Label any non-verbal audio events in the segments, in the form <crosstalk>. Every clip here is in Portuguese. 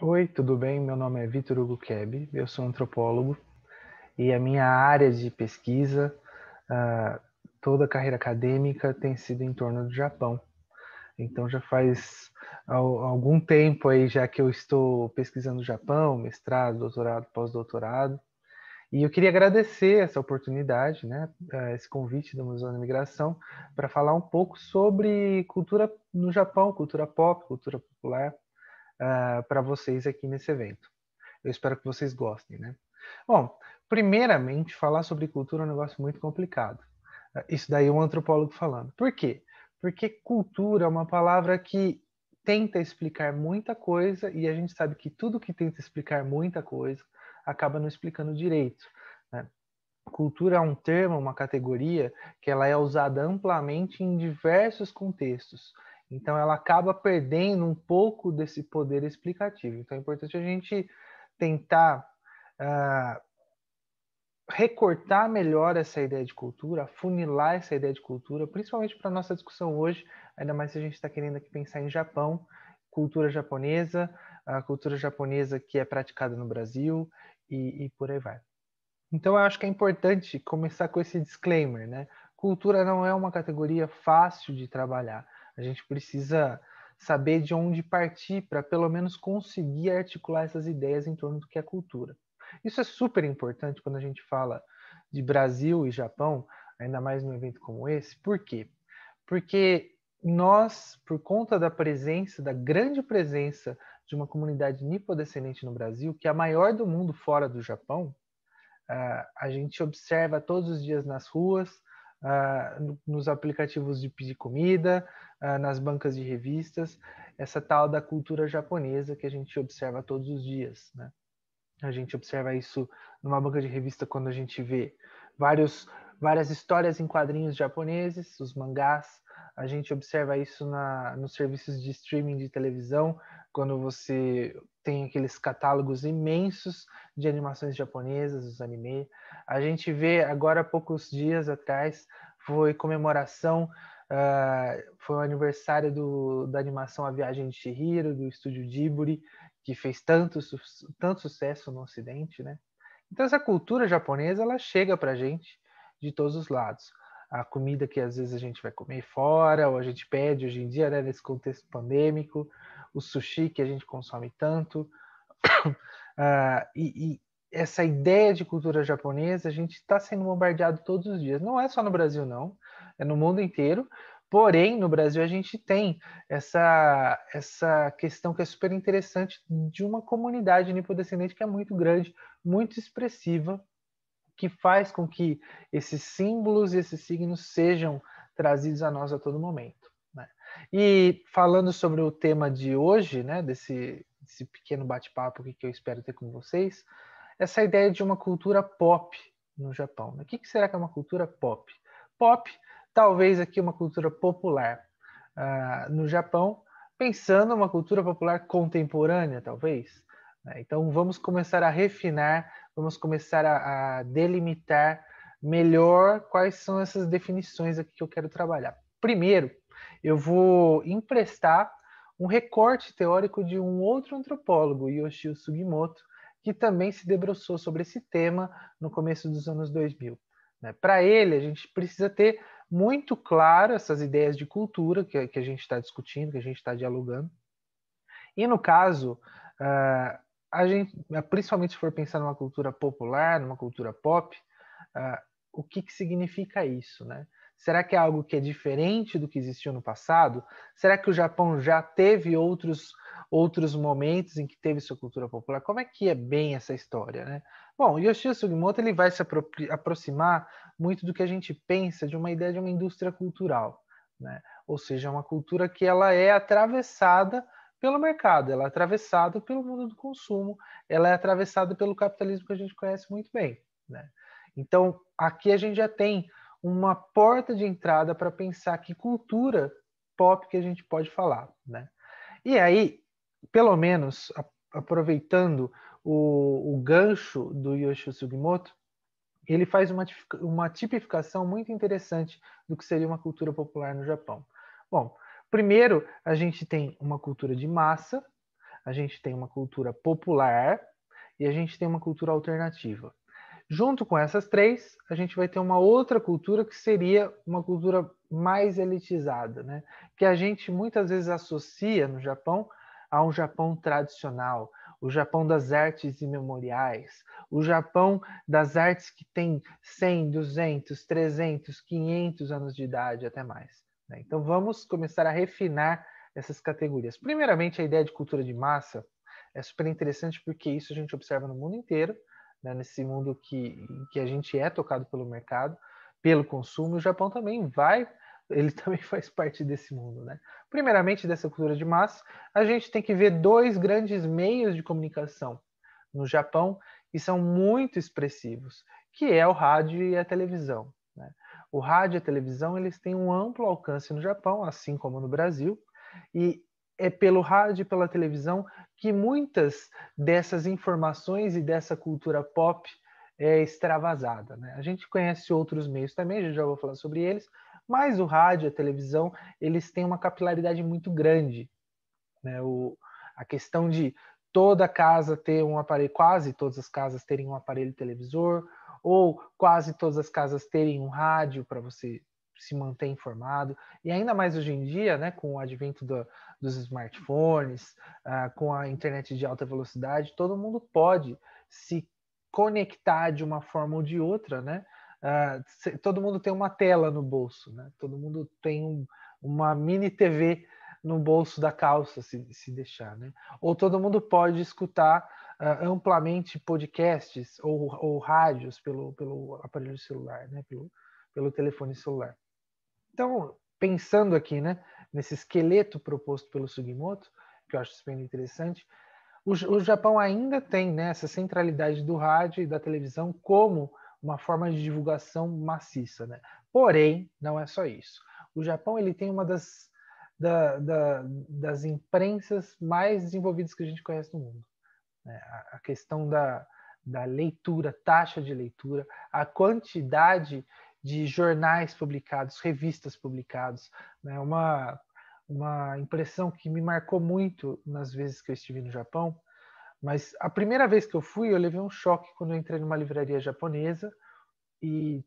Oi, tudo bem? Meu nome é Vitor Hugo Keb, eu sou antropólogo e a minha área de pesquisa, uh, toda a carreira acadêmica tem sido em torno do Japão. Então já faz algum tempo aí já que eu estou pesquisando o Japão, mestrado, doutorado, pós-doutorado. E eu queria agradecer essa oportunidade, né, eh, esse convite do Museu da Migração para falar um pouco sobre cultura no Japão, cultura pop, cultura particular uh, ah, para vocês aqui nesse evento. Eu espero que vocês gostem, né? Bom, primeiramente, falar sobre cultura é um negócio muito complicado. Ah, isso daí é um antropólogo falando. Por quê? Porque cultura é uma palavra que tenta explicar muita coisa e a gente sabe que tudo que tenta explicar muita coisa acaba não explicando direito. Né? Cultura é um termo, uma categoria que ela é usada amplamente em diversos contextos. Então ela acaba perdendo um pouco desse poder explicativo. Então é importante a gente tentar uh, recortar melhor essa ideia de cultura, funilar essa ideia de cultura, principalmente para a nossa discussão hoje, ainda mais se a gente está querendo aqui pensar em Japão, cultura japonesa, a cultura japonesa que é praticada no Brasil e, e por aí vai. Então eu acho que é importante começar com esse disclaimer, né? Cultura não é uma categoria fácil de trabalhar a gente precisa saber de onde partir para pelo menos conseguir articular essas ideias em torno do que é cultura. Isso é super importante quando a gente fala de Brasil e Japão, ainda mais num evento como esse. Por quê? Porque nós, por conta da presença, da grande presença de uma comunidade nipodescendente no Brasil, que é a maior do mundo fora do Japão, ah, a gente observa todos os dias nas ruas, ah, nos aplicativos de pedir comida, ah, nas bancas de revistas, essa tal da cultura japonesa que a gente observa todos os dias. Né? A gente observa isso numa banca de revista quando a gente vê vários, várias histórias em quadrinhos japoneses, os mangás, a gente observa isso na, nos serviços de streaming de televisão, quando você tem aqueles catálogos imensos de animações japonesas, os anime. A gente vê agora, há poucos dias atrás, foi comemoração, uh, foi o aniversário do, da animação A Viagem de Shihiro, do estúdio Ghibli, que fez tanto, su tanto sucesso no Ocidente, né? Então essa cultura japonesa, ela chega a gente de todos os lados a comida que às vezes a gente vai comer fora, ou a gente pede hoje em dia, né, nesse contexto pandêmico, o sushi que a gente consome tanto. Uh, <coughs> e, e, essa ideia de cultura japonesa, a gente está sendo bombardeado todos os dias. Não é só no Brasil, não. É no mundo inteiro. Porém, no Brasil, a gente tem essa, essa questão que é super interessante de uma comunidade nipodescendente que é muito grande, muito expressiva, que faz com que esses símbolos e esses signos sejam trazidos a nós a todo momento. E falando sobre o tema de hoje, né, desse, desse pequeno bate-papo que eu espero ter com vocês, essa ideia de uma cultura pop no Japão. Né? O que, que será que é uma cultura pop? Pop, talvez aqui uma cultura popular uh, no Japão, pensando uma cultura popular contemporânea, talvez. Né? Então vamos começar a refinar, vamos começar a, a delimitar melhor quais são essas definições aqui que eu quero trabalhar. Primeiro, eu vou emprestar um recorte teórico de um outro antropólogo, Yoshio Sugimoto, que também se debruçou sobre esse tema no começo dos anos 2000. Né? Para ele, a gente precisa ter muito claro essas ideias de cultura que, a gente está discutindo, que a gente está dialogando. E no caso, ah, a gente, principalmente se for pensar numa cultura popular, numa cultura pop, ah, o que, que significa isso? Né? Será que é algo que é diferente do que existiu no passado? Será que o Japão já teve outros outros momentos em que teve sua cultura popular? Como é que é bem essa história, né? Bom, Yoshio Sugimoto ele vai se apro aproximar muito do que a gente pensa de uma ideia de uma indústria cultural, né? Ou seja, é uma cultura que ela é atravessada pelo mercado, ela é atravessada pelo mundo do consumo, ela é atravessada pelo capitalismo que a gente conhece muito bem, né? Então, aqui a gente já tem uma porta de entrada para pensar que cultura pop que a gente pode falar, né? E aí, pelo menos a, aproveitando o, o, gancho do Yoshio Sugimoto, ele faz uma, uma tipificação muito interessante do que seria uma cultura popular no Japão. Bom, primeiro a gente tem uma cultura de massa, a gente tem uma cultura popular e a gente tem uma cultura alternativa. Junto com essas três, a gente vai ter uma outra cultura que seria uma cultura mais elitizada, né? que a gente muitas vezes associa no Japão a um Japão tradicional, o Japão das artes imemoriais, o Japão das artes que tem 100, 200, 300, 500 anos de idade, até mais. Né? Então vamos começar a refinar essas categorias. Primeiramente, a ideia de cultura de massa é super interessante porque isso a gente observa no mundo inteiro, né, nesse mundo que, que a gente é tocado pelo mercado, pelo consumo, o Japão também vai, ele <laughs> também faz parte desse mundo. Né? Primeiramente, dessa cultura de massa, a gente tem que ver dois grandes meios de comunicação no Japão que são muito expressivos, que é o rádio e a televisão. Né? O rádio e a televisão eles têm um amplo alcance no Japão, assim como no Brasil, e é pelo rádio e pela televisão que muitas dessas informações e dessa cultura pop é extravasada. Né? A gente conhece outros meios também, já vou falar sobre eles, mas o rádio, a televisão, eles têm uma capilaridade muito grande. Né? O, a questão de toda casa ter um aparelho, quase todas as casas terem um aparelho televisor, ou quase todas as casas terem um rádio para você se manter informado, e ainda mais hoje em dia, né, com o advento do, dos smartphones, uh, com a internet de alta velocidade, todo mundo pode se conectar de uma forma ou de outra, né? Uh, se, todo mundo tem uma tela no bolso, né? Todo mundo tem um, uma mini TV no bolso da calça, se, se deixar, né? Ou todo mundo pode escutar uh, amplamente podcasts ou, ou rádios pelo, pelo aparelho celular, né? Pelo, pelo telefone celular. Então, pensando aqui, né, nesse esqueleto proposto pelo Sugimoto, que eu acho super interessante, o, o Japão ainda tem né, essa centralidade do rádio e da televisão como uma forma de divulgação maciça, né? Porém, não é só isso. O Japão ele tem uma das da, da, das imprensas mais desenvolvidas que a gente conhece no mundo. Né? A, a, questão da, da leitura, taxa de leitura, a quantidade de jornais publicados, revistas publicadas. Né? Uma, uma impressão que me marcou muito nas vezes que eu estive no Japão, mas a primeira vez que eu fui, eu levei um choque quando entrei numa livraria japonesa e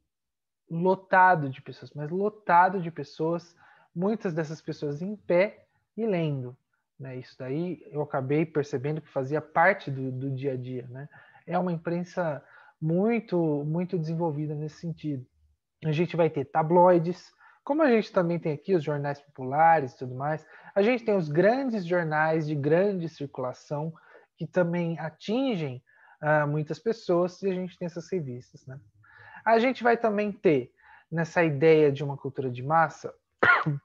lotado de pessoas, mas lotado de pessoas, muitas dessas pessoas em pé e lendo. Né? Isso daí eu acabei percebendo que fazia parte do, do dia a dia. Né? É uma imprensa muito, muito desenvolvida nesse sentido. A gente vai ter tabloides, como a gente também tem aqui os jornais populares e tudo mais, a gente tem os grandes jornais de grande circulação que também atingem uh, muitas pessoas e a gente tem essas revistas, né? A gente vai também ter nessa ideia de uma cultura de massa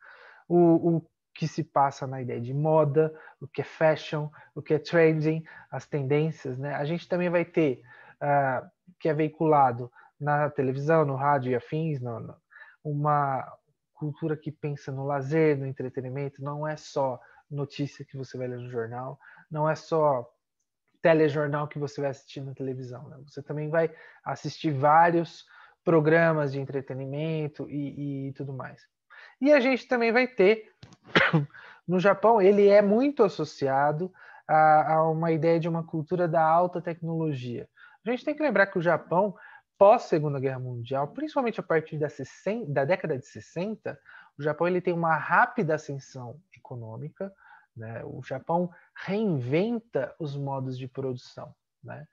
<coughs> o, o que se passa na ideia de moda, o que é fashion, o que é trending, as tendências, né? A gente também vai ter uh, que é veiculado na televisão, no rádio e afins, não, uma cultura que pensa no lazer, no entretenimento, não é só notícia que você vai ler no jornal, não é só telejornal que você vai assistir na televisão, né? você também vai assistir vários programas de entretenimento e, e tudo mais. E a gente também vai ter <coughs> no Japão, ele é muito associado a, a uma ideia de uma cultura da alta tecnologia. A gente tem que lembrar que o Japão pós-Segunda Guerra Mundial, principalmente a partir da, 60, da, década de 60, o Japão ele tem uma rápida ascensão econômica. Né? O Japão reinventa os modos de produção. Né?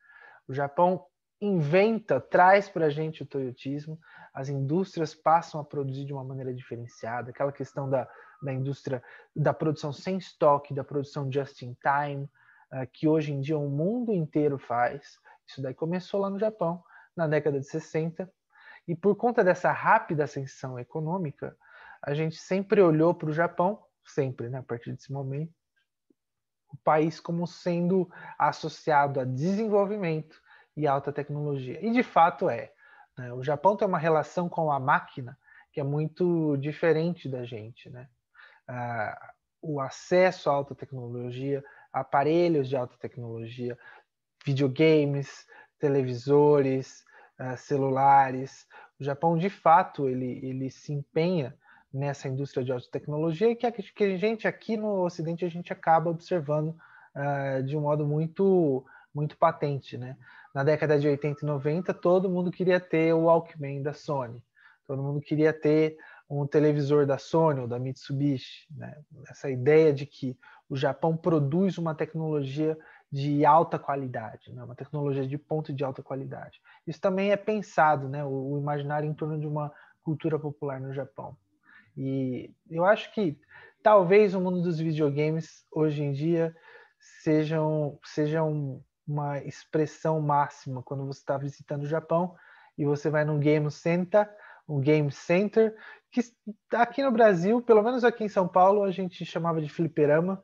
O Japão inventa, traz para a gente o toyotismo, as indústrias passam a produzir de uma maneira diferenciada, aquela questão da, da indústria da produção sem estoque, da produção just in time, uh, que hoje em dia o mundo inteiro faz. Isso daí começou lá no Japão na década de 60. E por conta dessa rápida ascensão econômica, a gente sempre olhou para o Japão, sempre, né, a partir desse momento, o país como sendo associado a desenvolvimento e alta tecnologia. E de fato é. Né? O Japão tem uma relação com a máquina que é muito diferente da gente. Né? Ah, o acesso à alta tecnologia, aparelhos de alta tecnologia, videogames, televisores, uh, celulares. O Japão, de fato, ele, ele se empenha nessa indústria de alta tecnologia que a, que a gente aqui no Ocidente a gente acaba observando uh, de um modo muito muito patente, né? Na década de 80 e 90, todo mundo queria ter o Walkman da Sony. Todo mundo queria ter um televisor da Sony ou da Mitsubishi, né? Essa ideia de que o Japão produz uma tecnologia de alta qualidade, né? uma tecnologia de ponto de alta qualidade. Isso também é pensado, né? o, o imaginário em torno de uma cultura popular no Japão. E eu acho que talvez o mundo dos videogames hoje em dia sejam, sejam uma expressão máxima quando você está visitando o Japão e você vai num game center, um game center que aqui no Brasil, pelo menos aqui em São Paulo, a gente chamava de fliperama.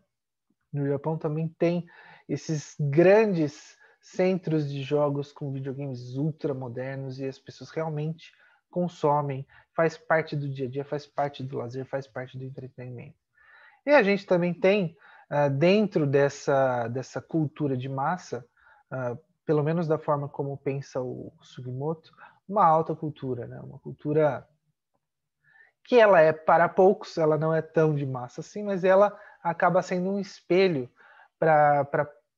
No Japão também tem esses grandes centros de jogos com videogames ultramodernos e as pessoas realmente consomem, faz parte do dia a dia, faz parte do lazer, faz parte do entretenimento. E a gente também tem, ah, dentro dessa, dessa cultura de massa, ah, pelo menos da forma como pensa o Sugimoto, uma alta cultura, né? uma cultura que ela é para poucos, ela não é tão de massa assim, mas ela acaba sendo um espelho para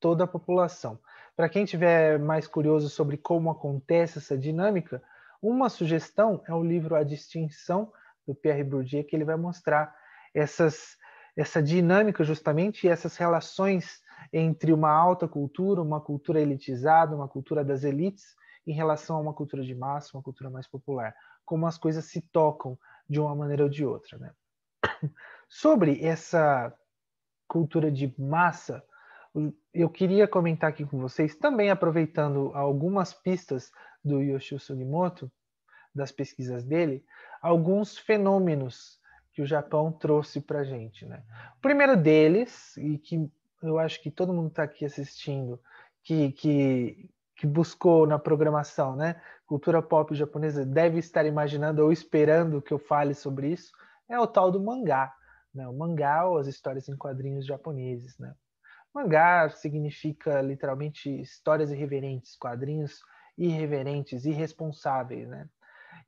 toda a população. Para quem tiver mais curioso sobre como acontece essa dinâmica, uma sugestão é o livro A Distinção, do Pierre Bourdieu, que ele vai mostrar essas, essa dinâmica justamente e essas relações entre uma alta cultura, uma cultura elitizada, uma cultura das elites, em relação a uma cultura de massa, uma cultura mais popular. Como as coisas se tocam de uma maneira ou de outra. Né? <laughs> Sobre essa cultura de massa, eu queria comentar aqui com vocês, também aproveitando algumas pistas do Yoshio Sugimoto, das pesquisas dele, alguns fenômenos que o Japão trouxe para a gente. Né? O primeiro deles, e que eu acho que todo mundo está aqui assistindo, que, que, que buscou na programação, né? cultura pop japonesa, deve estar imaginando ou esperando que eu fale sobre isso, é o tal do mangá. Né? O mangá ou as histórias em quadrinhos japoneses. Né? Mangá significa literalmente histórias irreverentes, quadrinhos irreverentes, irresponsáveis, né?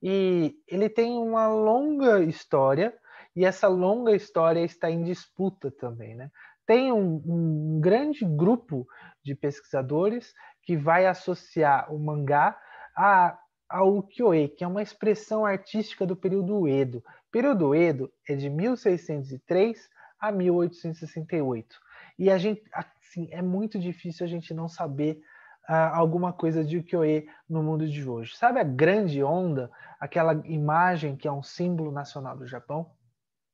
E ele tem uma longa história e essa longa história está em disputa também, né? Tem um, um grande grupo de pesquisadores que vai associar o mangá a, ao Kyoe, que é uma expressão artística do período Edo. O período Edo é de 1603 a 1868. E a gente, assim, é muito difícil a gente não saber uh, alguma coisa de ukiyo-e no mundo de hoje. Sabe a grande onda, aquela imagem que é um símbolo nacional do Japão?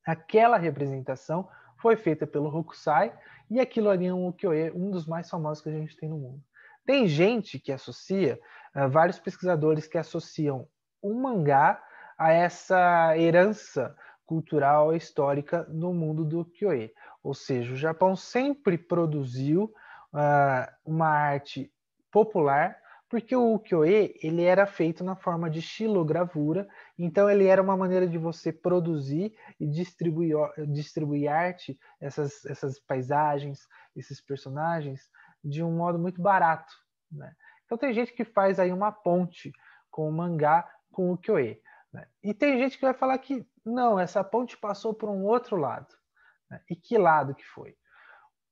Aquela representação foi feita pelo Hokusai e aquilo ali é um ukiyo-e, um dos mais famosos que a gente tem no mundo. Tem gente que associa, uh, vários pesquisadores que associam o mangá a essa herança cultural e histórica no mundo do ukiyo-e. Ou seja, o Japão sempre produziu uh, uma arte popular, porque o ukiyo-e ele era feito na forma de xilogravura, então ele era uma maneira de você produzir e distribuir, distribuir arte, essas, essas paisagens, esses personagens, de um modo muito barato. Né? Então tem gente que faz aí uma ponte com o mangá, com o ukiyo-e. Né? E tem gente que vai falar que não, essa ponte passou por um outro lado. Né? E que lado que foi?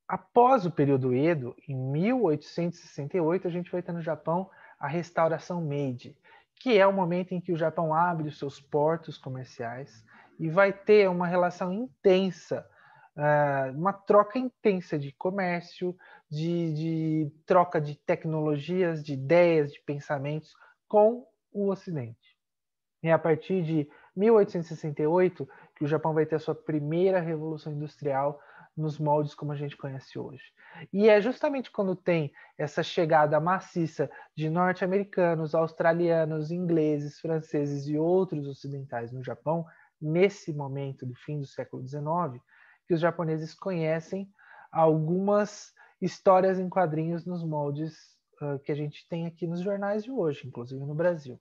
Após o período Edo, em 1868, a gente vai ter no Japão a restauração Meiji, que é o momento em que o Japão abre os seus portos comerciais e vai ter uma relação intensa, eh, uma troca intensa de comércio, de, de troca de tecnologias, de ideias, de pensamentos com o Ocidente. E a partir de 1868 que o Japão vai ter a sua primeira revolução industrial nos moldes como a gente conhece hoje. E é justamente quando tem essa chegada maciça de norte-americanos, australianos, ingleses, franceses e outros ocidentais no Japão, nesse momento do fim do século XIX, que os japoneses conhecem algumas histórias em quadrinhos nos moldes uh, que a gente tem aqui nos jornais de hoje, inclusive no Brasil.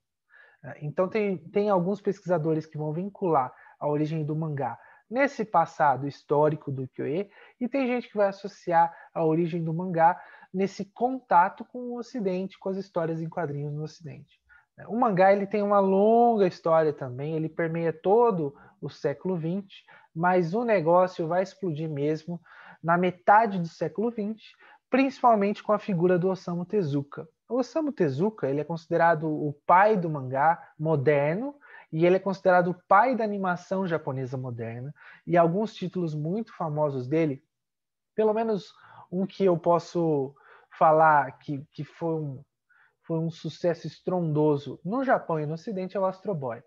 Ah, então, tem, tem alguns pesquisadores que vão vincular a origem do mangá nesse passado histórico do Kyoe, e tem gente que vai associar a origem do mangá nesse contato com o Ocidente, com as histórias em quadrinhos no Ocidente. O mangá ele tem uma longa história também, ele permeia todo o século XX, mas o negócio vai explodir mesmo na metade do século XX, principalmente com a figura do Osamu Tezuka. O Osamu Tezuka ele é considerado o pai do mangá moderno, e ele é considerado o pai da animação japonesa moderna. E alguns títulos muito famosos dele, pelo menos um que eu posso falar que, que foi, um, foi um sucesso estrondoso no Japão e no Ocidente, é o Astro Boy.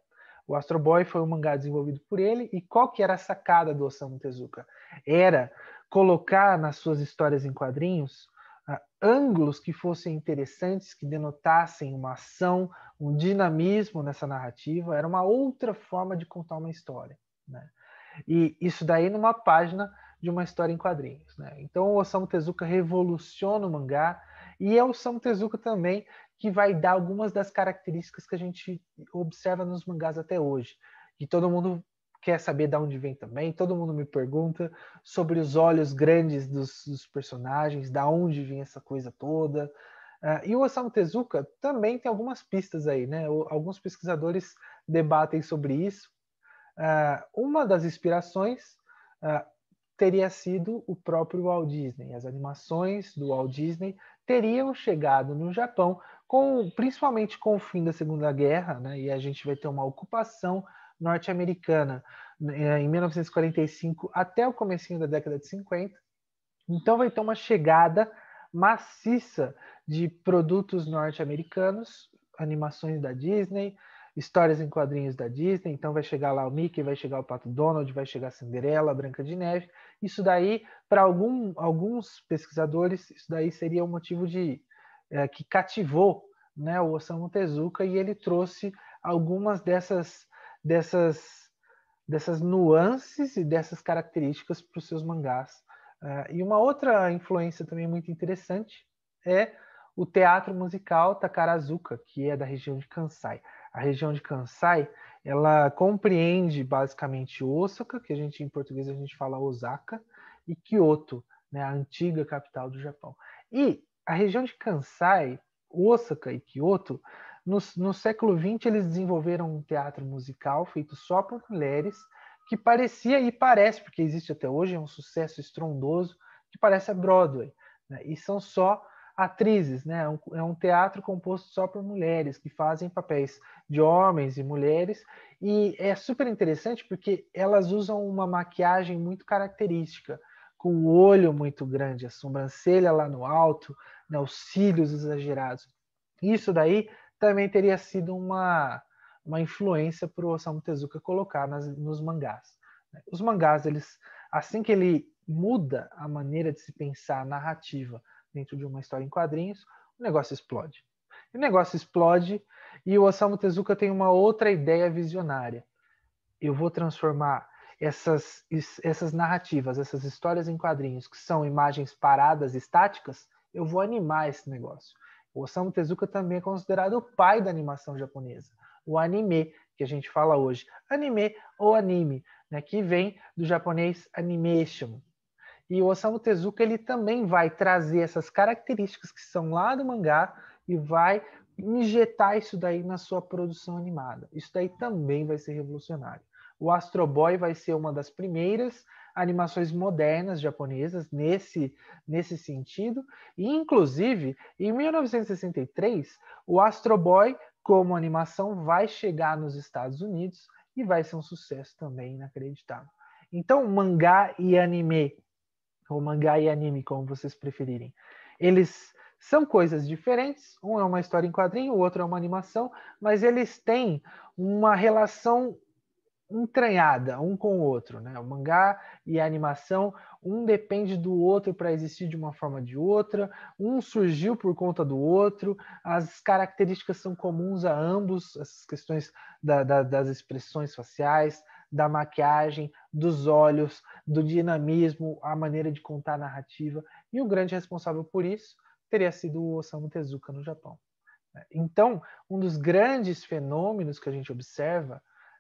O Astro Boy foi um mangá desenvolvido por ele, e qual que era a sacada do Osamu Tezuka? Era colocar nas suas histórias em quadrinhos ângulos que fossem interessantes, que denotassem uma ação, um dinamismo nessa narrativa, era uma outra forma de contar uma história. Né? E isso daí numa página de uma história em quadrinhos. Né? Então o Osamu Tezuka revoluciona o mangá e é o Osamu Tezuka também que vai dar algumas das características que a gente observa nos mangás até hoje. Que todo mundo quer saber de onde vem também. Todo mundo me pergunta sobre os olhos grandes dos, dos personagens, da onde vem essa coisa toda. Uh, e o Osamu Tezuka também tem algumas pistas aí, né? O, alguns pesquisadores debatem sobre isso. Uh, uma das inspirações uh, teria sido o próprio Walt Disney. As animações do Walt Disney teriam chegado no Japão, com, principalmente com o fim da Segunda Guerra, né? E a gente vai ter uma ocupação norte-americana né, em 1945 até o comecinho da década de 50. Então vai ter uma chegada maciça de produtos norte-americanos, animações da Disney, histórias em quadrinhos da Disney, então vai chegar lá o Mickey, vai chegar o Pato Donald, vai chegar a Cinderela, a Branca de Neve. Isso daí, para alguns pesquisadores, isso daí seria um motivo de é, que cativou né, o Osamu Tezuka e ele trouxe algumas dessas dessas, dessas nuances e dessas características para os seus mangás. Uh, e uma outra influência também muito interessante é o teatro musical Takarazuka, que é da região de Kansai. A região de Kansai, ela compreende basicamente Osaka, que a gente em português a gente fala Osaka, e Kyoto, né, a antiga capital do Japão. E a região de Kansai, Osaka e Kyoto no, no século XX, eles desenvolveram um teatro musical feito só por mulheres, que parecia e parece, porque existe até hoje, é um sucesso estrondoso, que parece a Broadway. Né? E são só atrizes, né? É, é um teatro composto só por mulheres que fazem papéis de homens e mulheres e é super interessante porque elas usam uma maquiagem muito característica, com o olho muito grande, a sobrancelha lá no alto, né? os cílios exagerados. Isso daí também teria sido uma, uma influência para o Osamu Tezuka colocar nas, nos mangás. Né? Os mangás, eles, assim que ele muda a maneira de se pensar a narrativa dentro de uma história em quadrinhos, o negócio explode. o negócio explode e o Osamu Tezuka tem uma outra ideia visionária. Eu vou transformar essas, essas narrativas, essas histórias em quadrinhos, que são imagens paradas, estáticas, eu vou animar esse negócio. Osamu Tezuka também é considerado o pai da animação japonesa, o anime que a gente fala hoje, anime ou anime, né, que vem do japonês animation. E o Osamu Tezuka ele também vai trazer essas características que são lá do mangá e vai injetar isso daí na sua produção animada. Isso daí também vai ser revolucionário. O Astro Boy vai ser uma das primeiras animações modernas japonesas nesse, nesse sentido. E, inclusive, em 1963, o Astro Boy, como animação, vai chegar nos Estados Unidos e vai ser um sucesso também inacreditável. Então, mangá e anime, ou mangá e anime, como vocês preferirem, eles são coisas diferentes. Um é uma história em quadrinho, o outro é uma animação, mas eles têm uma relação entranhada um com o outro, né? O mangá e a animação, um depende do outro para existir de uma forma ou de outra, um surgiu por conta do outro, as características são comuns a ambos, essas questões da, da, das expressões faciais, da maquiagem, dos olhos, do dinamismo, a maneira de contar a narrativa, e o grande responsável por isso teria sido o Osamu Tezuka no Japão. Né? Então, um dos grandes fenômenos que a gente observa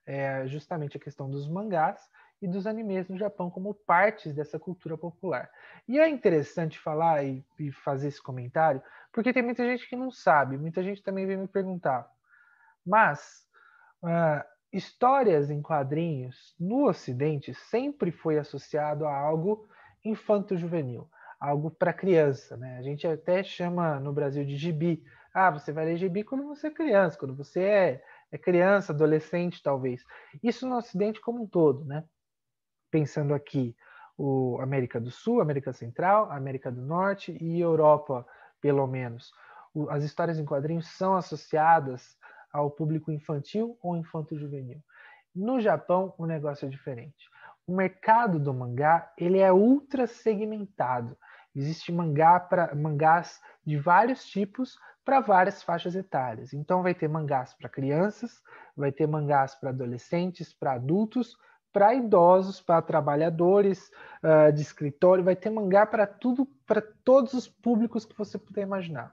é, justamente a questão dos mangás e dos animes no Japão como partes dessa cultura popular. E é interessante falar e, e fazer esse comentário, porque tem muita gente que não sabe, muita gente também vem me perguntar. Mas uh, histórias em quadrinhos no Ocidente sempre foi associado a algo infanto-juvenil, algo para criança. Né? A gente até chama no Brasil de gibi. Ah, você vai ler gibi quando você é criança, quando você é é criança, adolescente, talvez. Isso no Ocidente como um todo, né? Pensando aqui o América do Sul, América Central, América do Norte e Europa, pelo menos. O, as histórias em quadrinhos são associadas ao público infantil ou infanto-juvenil. No Japão, o negócio é diferente. O mercado do mangá ele é ultra segmentado. Existe mangá para mangás de vários tipos para várias faixas etárias. Então, vai ter mangás para crianças, vai ter mangás para adolescentes, para adultos, para idosos, para trabalhadores uh, de escritório, vai ter mangá para tudo, para todos os públicos que você puder imaginar.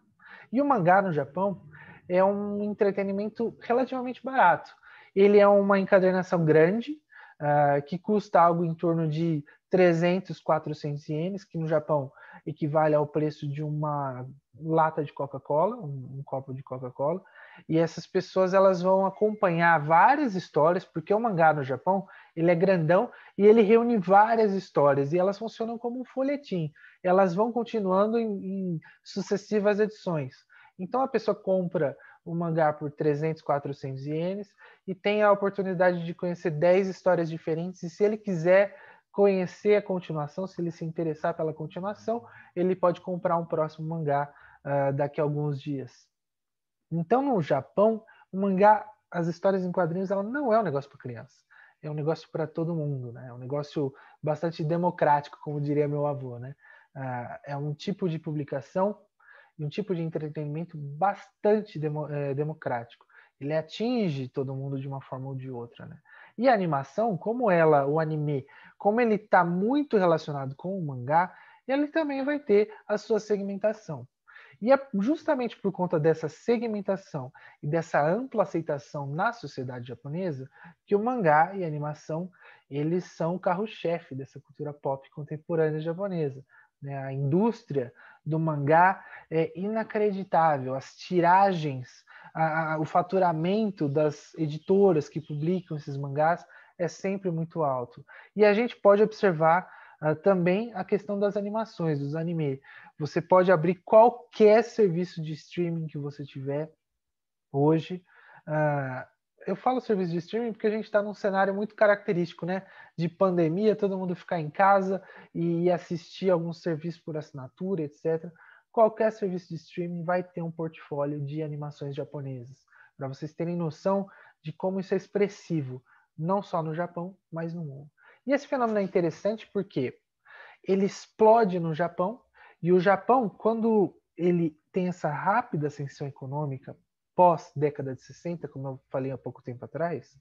E o mangá no Japão é um entretenimento relativamente barato. Ele é uma encadernação grande, uh, que custa algo em torno de 300, 400 ienes, que no Japão equivale ao preço de uma lata de Coca-Cola, um, um, copo de Coca-Cola, e essas pessoas elas vão acompanhar várias histórias, porque o mangá no Japão ele é grandão e ele reúne várias histórias e elas funcionam como um folhetim. Elas vão continuando em, em sucessivas edições. Então a pessoa compra o mangá por 300, 400 ienes e tem a oportunidade de conhecer 10 histórias diferentes. E se ele quiser conhecer a continuação, se ele se interessar pela continuação, ele pode comprar um próximo mangá uh, daqui a alguns dias. Então, no Japão, o mangá, as histórias em quadrinhos, ela não é um negócio para criança. É um negócio para todo mundo, né? É um negócio bastante democrático, como diria meu avô, né? Uh, é um tipo de publicação e um tipo de entretenimento bastante demo, é, democrático. Ele atinge todo mundo de uma forma ou de outra, né? E a animação, como ela, o anime, como ele está muito relacionado com o mangá, ele também vai ter a sua segmentação. E é justamente por conta dessa segmentação e dessa ampla aceitação na sociedade japonesa que o mangá e a animação eles são o carro-chefe dessa cultura pop contemporânea japonesa. Né? A indústria do mangá é inacreditável. As tiragens, a, a, o faturamento das editoras que publicam esses mangás é sempre muito alto. E a gente pode observar Uh, também a questão das animações, dos anime. Você pode abrir qualquer serviço de streaming que você tiver hoje. Uh, eu falo serviço de streaming porque a gente está num cenário muito característico, né? De pandemia, todo mundo ficar em casa e assistir algum serviço por assinatura, etc. Qualquer serviço de streaming vai ter um portfólio de animações japonesas. Para vocês terem noção de como isso é expressivo, não só no Japão, mas no mundo. E esse fenômeno é interessante porque ele explode no Japão, e o Japão, quando ele tem essa rápida ascensão econômica pós década de 60, como eu falei há pouco tempo atrás,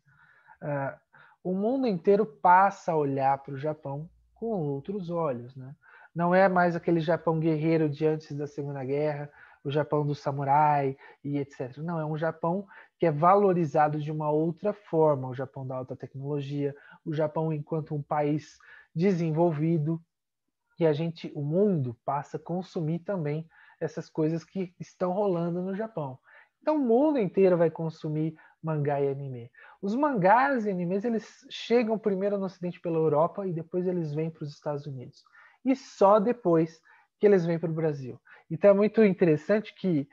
uh, o mundo inteiro passa a olhar para o Japão com outros olhos, né? Não é mais aquele Japão guerreiro de antes da Segunda Guerra, o Japão do samurai e etc. Não, é um Japão que é valorizado de uma outra forma, o Japão da alta tecnologia, o Japão enquanto um país desenvolvido, e a gente, o mundo passa a consumir também essas coisas que estão rolando no Japão. Então o mundo inteiro vai consumir mangá e anime. Os mangás e animes eles chegam primeiro no Ocidente pela Europa e depois eles vêm para os Estados Unidos. E só depois que eles vêm para o Brasil. Então é muito interessante que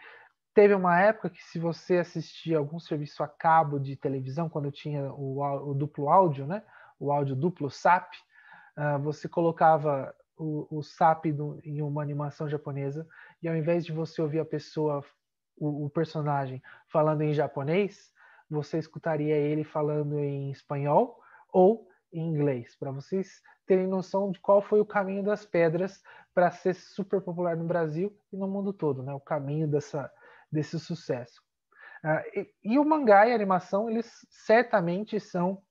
teve uma época que se você assistia algum serviço a cabo de televisão quando tinha o, o duplo áudio, né? O áudio duplo SAP, uh, ah, você colocava o, o SAP em uma animação japonesa e ao invés de você ouvir a pessoa, o, o personagem, falando em japonês, você escutaria ele falando em espanhol ou em inglês, para vocês terem noção de qual foi o caminho das pedras para ser super popular no Brasil e no mundo todo, né? O caminho dessa, desse sucesso. Uh, e, e, o mangá e a animação, eles certamente são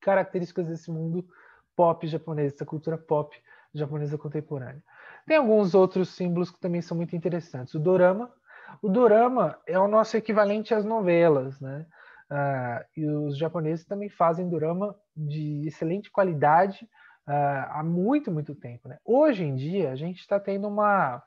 características desse mundo pop japonês, dessa cultura pop japonesa contemporânea. Tem alguns outros símbolos que também são muito interessantes. O dorama. O dorama é o nosso equivalente às novelas, né? Uh, e os japoneses também fazem dorama de excelente qualidade uh, há muito, muito tempo. Né? Hoje em dia, a gente está tendo uma,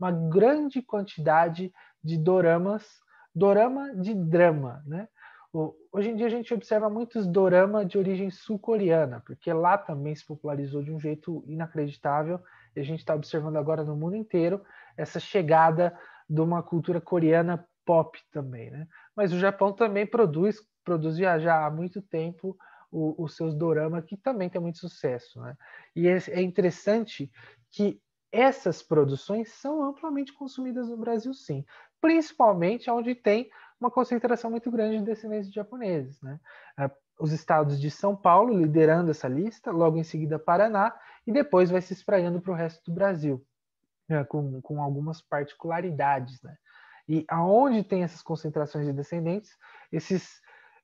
uma grande quantidade de doramas, dorama de drama, né? Hoje em dia a gente observa muitos dorama de origem sul-coreana, porque lá também se popularizou de um jeito inacreditável, e a gente está observando agora no mundo inteiro essa chegada de uma cultura coreana pop também, né? Mas o Japão também produz, produzia já há muito tempo o, os seus doramas, que também tem muito sucesso, né? E é, é interessante que essas produções são amplamente consumidas no Brasil, sim principalmente onde tem uma concentração muito grande de descendentes de japoneses. Né? É, os estados de São Paulo liderando essa lista, logo em seguida Paraná, e depois vai se espraiando para o resto do Brasil, né? com, com algumas particularidades. Né? E aonde tem essas concentrações de descendentes, esses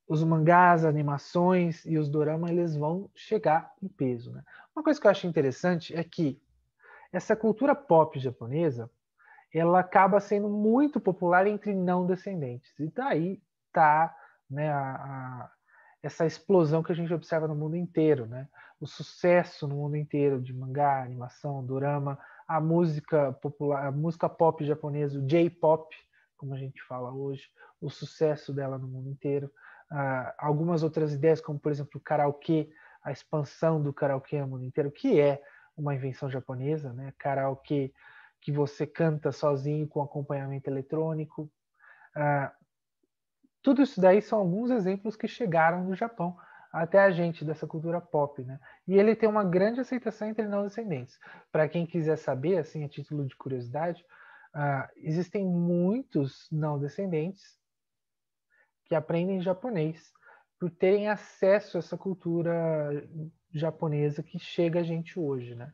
os mangás, animações e os doramas, eles vão chegar em peso. Né? Uma coisa que eu acho interessante é que essa cultura pop japonesa, ela acaba sendo muito popular entre não descendentes. E daí tá, tá né, a, a, essa explosão que a gente observa no mundo inteiro, né? O sucesso no mundo inteiro de mangá, animação, dorama, a música popular, a música pop japonesa, o J-pop, como a gente fala hoje, o sucesso dela no mundo inteiro. Uh, algumas outras ideias, como por exemplo o karaokê, a expansão do karaokê no mundo inteiro, que é uma invenção japonesa, né? Karaokê que você canta sozinho com acompanhamento eletrônico. Ah, tudo isso daí são alguns exemplos que chegaram do Japão até a gente, dessa cultura pop, né? E ele tem uma grande aceitação entre não descendentes. Para quem quiser saber, assim, a título de curiosidade, ah, existem muitos não descendentes que aprendem japonês por terem acesso a essa cultura japonesa que chega a gente hoje, né?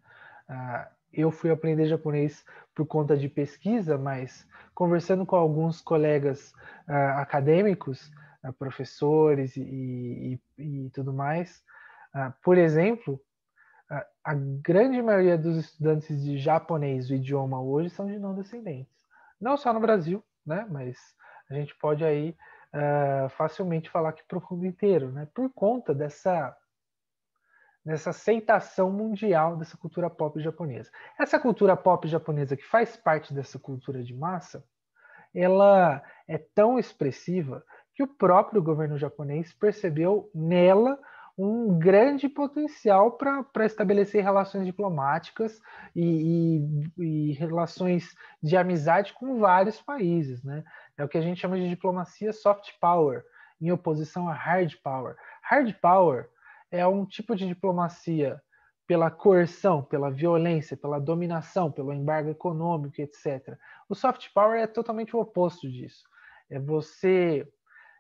Ah, eu fui aprender japonês por conta de pesquisa, mas conversando com alguns colegas uh, acadêmicos, uh, professores e, e, e, tudo mais, uh, por exemplo, a grande maioria dos estudantes de japonês, o idioma hoje, são de não descendentes. Não só no Brasil, né? Mas a gente pode aí facilmente falar que para o mundo inteiro, né? Por conta dessa nessa aceitação mundial dessa cultura pop japonesa. Essa cultura pop japonesa que faz parte dessa cultura de massa, ela é tão expressiva que o próprio governo japonês percebeu nela um grande potencial para estabelecer relações diplomáticas e, e, e, relações de amizade com vários países. Né? É o que a gente chama de diplomacia soft power, em oposição a hard power. Hard power é um tipo de diplomacia pela coerção, pela violência, pela dominação, pelo embargo econômico, etc. O soft power é totalmente o oposto disso. É você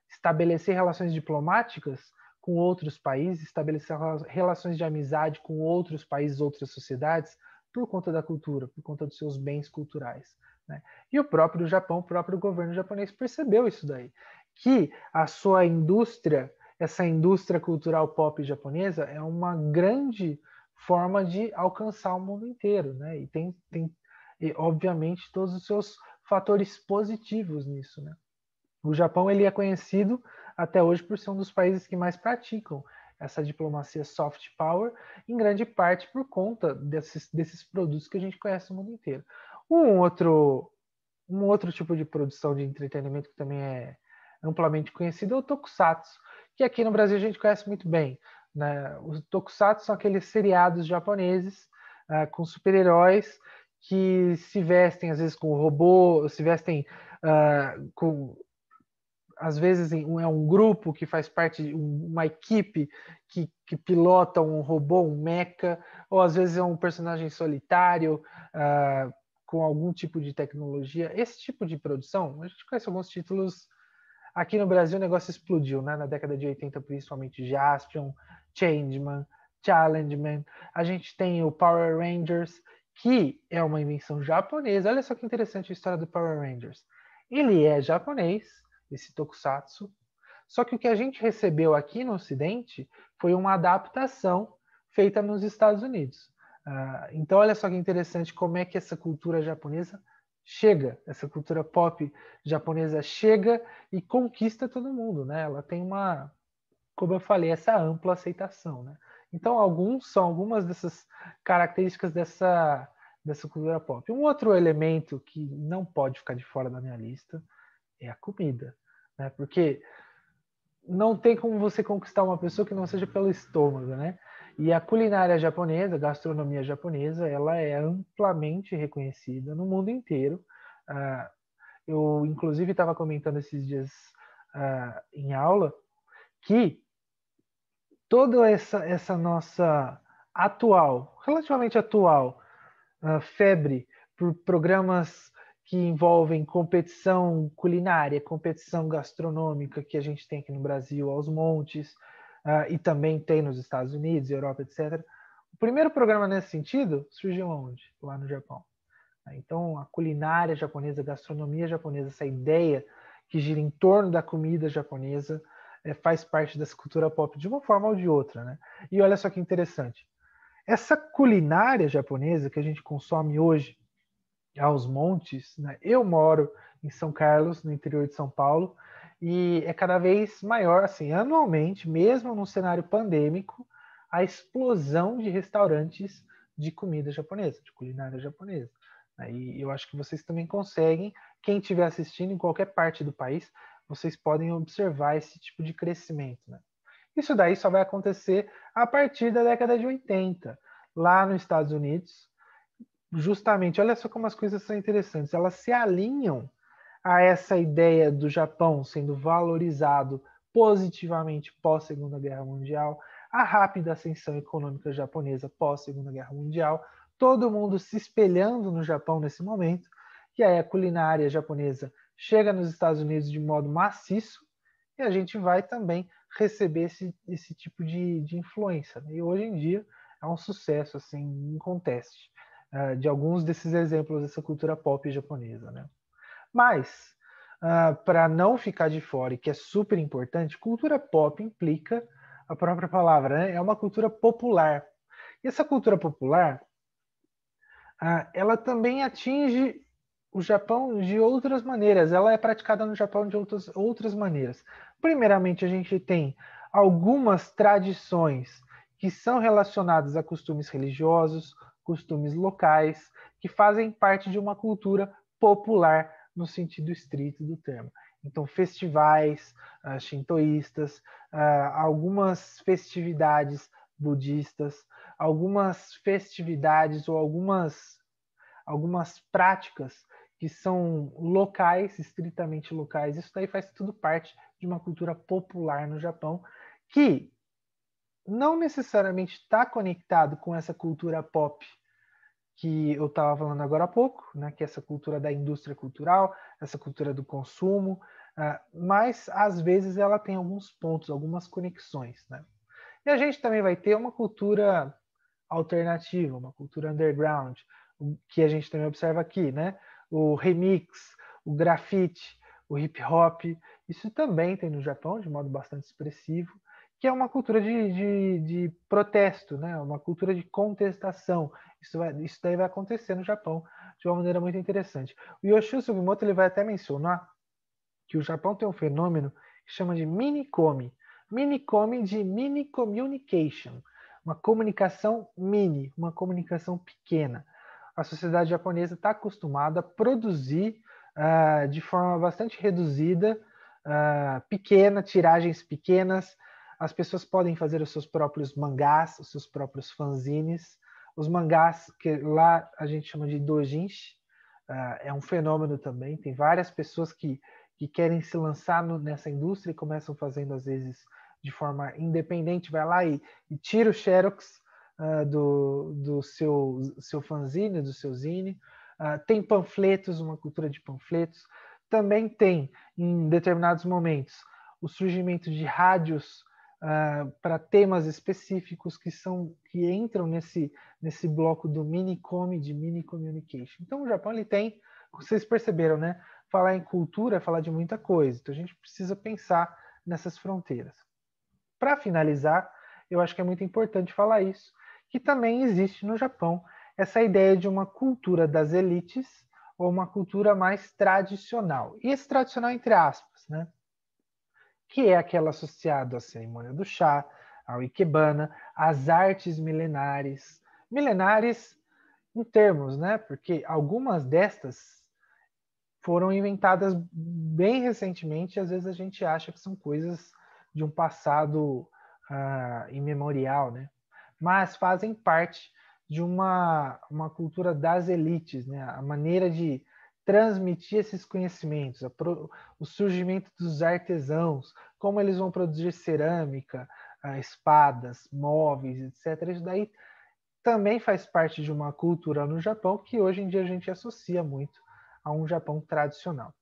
estabelecer relações diplomáticas com outros países, estabelecer relações de amizade com outros países, outras sociedades, por conta da cultura, por conta dos seus bens culturais. Né? E o próprio Japão, o próprio governo japonês percebeu isso daí, que a sua indústria essa indústria cultural pop japonesa é uma grande forma de alcançar o mundo inteiro, né? E tem, tem e, obviamente, todos os seus fatores positivos nisso, né? O Japão ele é conhecido até hoje por ser um dos países que mais praticam essa diplomacia soft power, em grande parte por conta desses, desses produtos que a gente conhece no mundo inteiro. Um outro, um outro tipo de produção de entretenimento que também é amplamente conhecido é o Tokusatsu, que aqui no Brasil a gente conhece muito bem. Né? Os tokusatsu são aqueles seriados japoneses uh, com super-heróis que se vestem às vezes com robô, se vestem uh, com às vezes é um grupo que faz parte de uma equipe que, que pilota um robô, um mecha, ou às vezes é um personagem solitário uh, com algum tipo de tecnologia. Esse tipo de produção, a gente conhece alguns títulos Aqui no Brasil o negócio explodiu, né? Na década de 80, principalmente Jaspion, Changeman, Challengeman. A gente tem o Power Rangers, que é uma invenção japonesa. Olha só que interessante a história do Power Rangers. Ele é japonês, esse tokusatsu. Só que o que a gente recebeu aqui no Ocidente foi uma adaptação feita nos Estados Unidos. Uh, então, olha só que interessante como é que essa cultura japonesa chega, essa cultura pop japonesa chega e conquista todo mundo, né? Ela tem uma, como eu falei, essa ampla aceitação, né? Então, alguns são algumas dessas características dessa, dessa cultura pop. Um outro elemento que não pode ficar de fora da minha lista é a comida, né? Porque não tem como você conquistar uma pessoa que não seja pelo estômago, né? E a culinária japonesa, a gastronomia japonesa, ela é amplamente reconhecida no mundo inteiro. Uh, eu, inclusive, estava comentando esses dias uh, em aula que toda essa, essa nossa atual, relativamente atual, uh, febre por programas que envolvem competição culinária, competição gastronômica que a gente tem aqui no Brasil aos montes, uh, e também tem nos Estados Unidos, Europa, etc. O primeiro programa nesse sentido surgiu onde? Lá no Japão. Ah, então, a culinária japonesa, a gastronomia japonesa, essa ideia que gira em torno da comida japonesa, é, faz parte dessa cultura pop de uma forma ou de outra. Né? E olha só que interessante. Essa culinária japonesa que a gente consome hoje aos montes, né? eu moro em São Carlos, no interior de São Paulo, e é cada vez maior, assim, anualmente, mesmo num cenário pandêmico, a explosão de restaurantes de comida japonesa, de culinária japonesa. Né? E eu acho que vocês também conseguem, quem estiver assistindo em qualquer parte do país, vocês podem observar esse tipo de crescimento. Né? Isso daí só vai acontecer a partir da década de 80, lá nos Estados Unidos. Justamente, olha só como as coisas são interessantes, elas se alinham a essa ideia do Japão sendo valorizado positivamente pós Segunda Guerra Mundial, a rápida ascensão econômica japonesa pós Segunda Guerra Mundial, todo mundo se espelhando no Japão nesse momento, e aí a culinária japonesa chega nos Estados Unidos de modo maciço, e a gente vai também receber esse, esse tipo de, de influência. Né? E hoje em dia é um sucesso, assim, um conteste, uh, eh, de alguns desses exemplos dessa cultura pop japonesa, né? Mas, uh, ah, para não ficar de fora, e que é super importante, cultura pop implica a própria palavra, né? é uma cultura popular. E essa cultura popular, uh, ela também atinge o Japão de outras maneiras, ela é praticada no Japão de outras, outras maneiras. Primeiramente, a gente tem algumas tradições que são relacionadas a costumes religiosos, costumes locais, que fazem parte de uma cultura popular no sentido estrito do termo. Então, festivais uh, shintoístas, uh, algumas festividades budistas, algumas festividades ou algumas, algumas práticas que são locais, estritamente locais. Isso daí faz tudo parte de uma cultura popular no Japão, que não necessariamente está conectado com essa cultura pop que eu estava falando agora há pouco, né, que é essa cultura da indústria cultural, essa cultura do consumo, uh, mas às vezes ela tem alguns pontos, algumas conexões. Né? E a gente também vai ter uma cultura alternativa, uma cultura underground, que a gente também observa aqui, né? O remix, o grafite, o hip hop, isso também tem no Japão de modo bastante expressivo que é uma cultura de, de, de protesto, né? uma cultura de contestação. Isso, vai, isso daí vai acontecer no Japão de uma maneira muito interessante. O Yoshio Sugimoto ele vai até mencionar que o Japão tem um fenômeno que chama de mini-kome. mini come de mini communication, uma comunicação mini, uma comunicação pequena. A sociedade japonesa está acostumada a produzir uh, de forma bastante reduzida, uh, pequena, tiragens pequenas, as pessoas podem fazer os seus próprios mangás, os seus próprios fanzines. Os mangás, que lá a gente chama de dojinshi, uh, é um fenômeno também. Tem várias pessoas que, que querem se lançar no, nessa indústria e começam fazendo, às vezes, de forma independente, vai lá e, e tira o xerox uh, do, do seu, seu fanzine, do seu zine. Uh, tem panfletos, uma cultura de panfletos. Também tem, em determinados momentos, o surgimento de rádios uh, ah, para temas específicos que são que entram nesse nesse bloco do mini comedy, mini communication. Então o Japão ele tem, vocês perceberam, né? Falar em cultura é falar de muita coisa. Então a gente precisa pensar nessas fronteiras. Para finalizar, eu acho que é muito importante falar isso, que também existe no Japão essa ideia de uma cultura das elites ou uma cultura mais tradicional. E esse tradicional entre aspas, né? que é aquela associada à cerimônia do chá, ao Ikebana, às artes milenares. Milenares em termos, né? Porque algumas destas foram inventadas bem recentemente, às vezes a gente acha que são coisas de um passado uh, imemorial, né? Mas fazem parte de uma, uma cultura das elites, né? A maneira de transmitir esses conhecimentos, pro, o surgimento dos artesãos, como eles vão produzir cerâmica, ah, espadas, móveis, etc. Isso daí também faz parte de uma cultura no Japão que hoje em dia a gente associa muito a um Japão tradicional.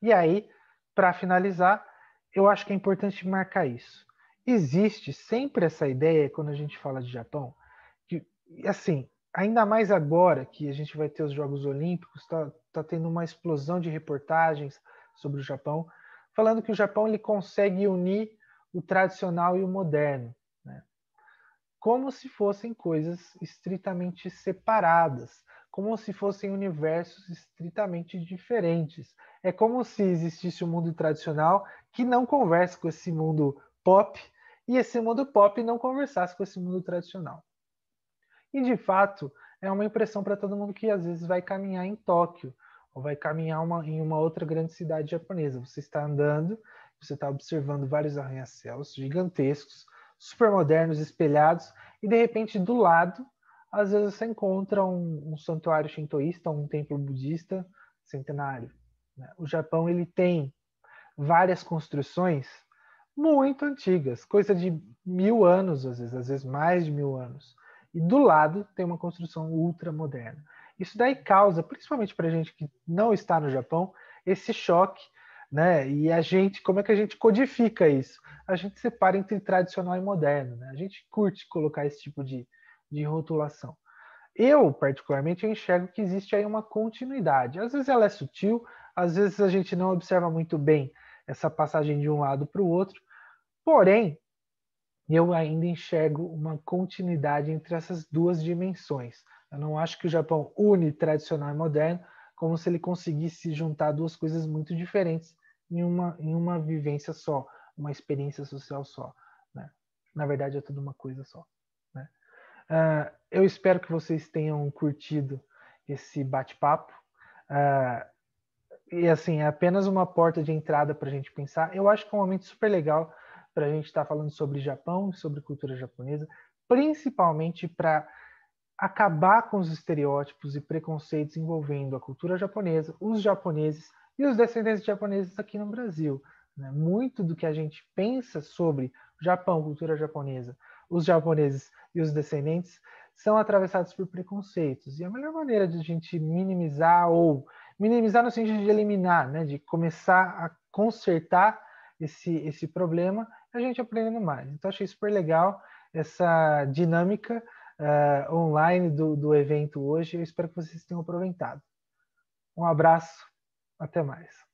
E aí, para finalizar, eu acho que é importante marcar isso. Existe sempre essa ideia quando a gente fala de Japão, que assim, ainda mais agora que a gente vai ter os Jogos Olímpicos, está está tendo uma explosão de reportagens sobre o Japão, falando que o Japão ele consegue unir o tradicional e o moderno, né? como se fossem coisas estritamente separadas, como se fossem universos estritamente diferentes. É como se existisse um mundo tradicional que não conversa com esse mundo pop e esse mundo pop não conversasse com esse mundo tradicional. E de fato, é uma impressão para todo mundo que às vezes vai caminhar em Tóquio, ou vai caminhar uma, em uma outra grande cidade japonesa. Você está andando, você está observando vários arranha-céus gigantescos, supermodernos, espelhados, e de repente do lado, às vezes você encontra um, um santuário shintoísta, um templo budista centenário. Né? O Japão ele tem várias construções muito antigas, coisa de mil anos às vezes, às vezes mais de mil anos. E do lado tem uma construção ultramoderna. Isso daí causa, principalmente para a gente que não está no Japão, esse choque, né? E a gente, como é que a gente codifica isso? A gente separa entre tradicional e moderno, né? A gente curte colocar esse tipo de, de rotulação. Eu, particularmente, eu enxergo que existe aí uma continuidade. Às vezes ela é sutil, às vezes a gente não observa muito bem essa passagem de um lado para o outro, porém, e eu ainda enxergo uma continuidade entre essas duas dimensões. Eu não acho que o Japão une tradicional e moderno como se ele conseguisse juntar duas coisas muito diferentes em uma, em uma vivência só, uma experiência social só. Né? Na verdade, é tudo uma coisa só. Né? Uh, eu espero que vocês tenham curtido esse bate-papo. Uh, e assim, é apenas uma porta de entrada para a gente pensar. Eu acho que é um momento super legal para a gente estar tá falando sobre Japão, e sobre cultura japonesa, principalmente para acabar com os estereótipos e preconceitos envolvendo a cultura japonesa, os japoneses e os descendentes de japoneses aqui no Brasil. Né? Muito do que a gente pensa sobre Japão, cultura japonesa, os japoneses e os descendentes são atravessados por preconceitos. E a melhor maneira de a gente minimizar ou minimizar no sentido de eliminar, né? de começar a consertar esse, esse problema a gente aprendendo mais. Então, achei super legal essa dinâmica uh, online do, do evento hoje. Eu espero que vocês tenham aproveitado. Um abraço, até mais.